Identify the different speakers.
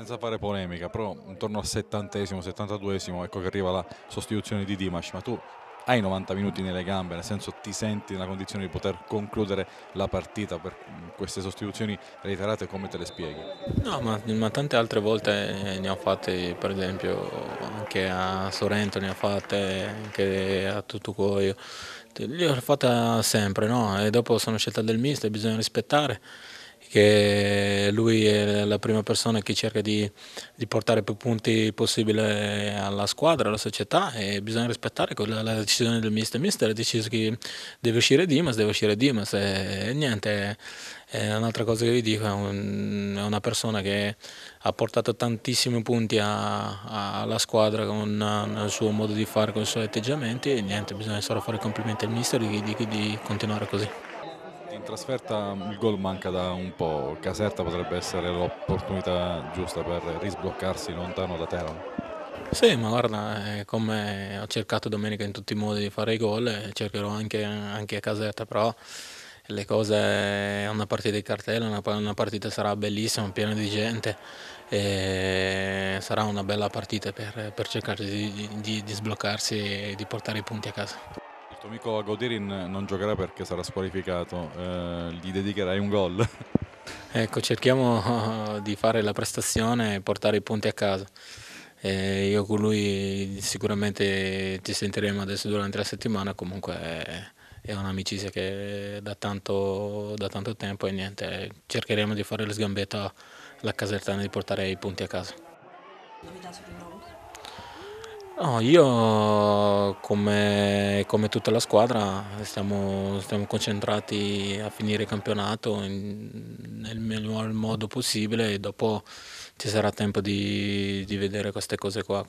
Speaker 1: senza fare polemica, però intorno al settantesimo, settantaduesimo, ecco che arriva la sostituzione di Dimash, ma tu hai 90 minuti nelle gambe, nel senso ti senti nella condizione di poter concludere la partita per queste sostituzioni reiterate, come te le spieghi? No, ma, ma tante
Speaker 2: altre volte eh, ne ho fatte, per esempio anche a Sorrento ne ho fatte, anche a Tutucoio, le ho fatte sempre, no? E dopo sono scelta del mister, bisogna rispettare che lui è la prima persona che cerca di, di portare più punti possibile alla squadra, alla società e bisogna rispettare quella, la decisione del mister. Il mister ha deciso che deve uscire Dimas, deve uscire Dimas e, e niente, un'altra cosa che vi dico, è, un, è, una persona che ha portato tantissimi punti a, a, alla squadra con il suo modo di fare, con i suoi atteggiamenti e niente, bisogna solo fare complimenti al mister e di, di, di continuare così
Speaker 1: in trasferta il gol manca da un po', Caserta potrebbe essere l'opportunità giusta per risbloccarsi lontano da Teramo. Sì, ma guarda, eh, come ho
Speaker 2: cercato domenica in tutti i modi di fare i gol, eh, cercherò anche, anche a Caserta, però le cose, una partita di cartella, una, una partita sarà bellissima, piena di gente, sarà una bella partita per, per cercare di, di, di sbloccarsi e di portare i punti a casa
Speaker 1: tuo certo, amico Godirin non giocherà perché sarà squalificato, eh, gli dedicherai un gol. Ecco, cerchiamo eh, di fare la prestazione
Speaker 2: e portare i punti a casa. Eh, io con lui sicuramente ci sentiremo adesso durante la settimana, comunque è, un'amicizia che da tanto, da tanto tempo e niente, cercheremo di fare la sgambetta alla casertana e di portare i punti a casa. Dove da sul No, io come, come, tutta la squadra stiamo, stiamo, concentrati a finire il campionato in, nel miglior modo possibile e dopo ci sarà tempo di, di vedere queste cose qua.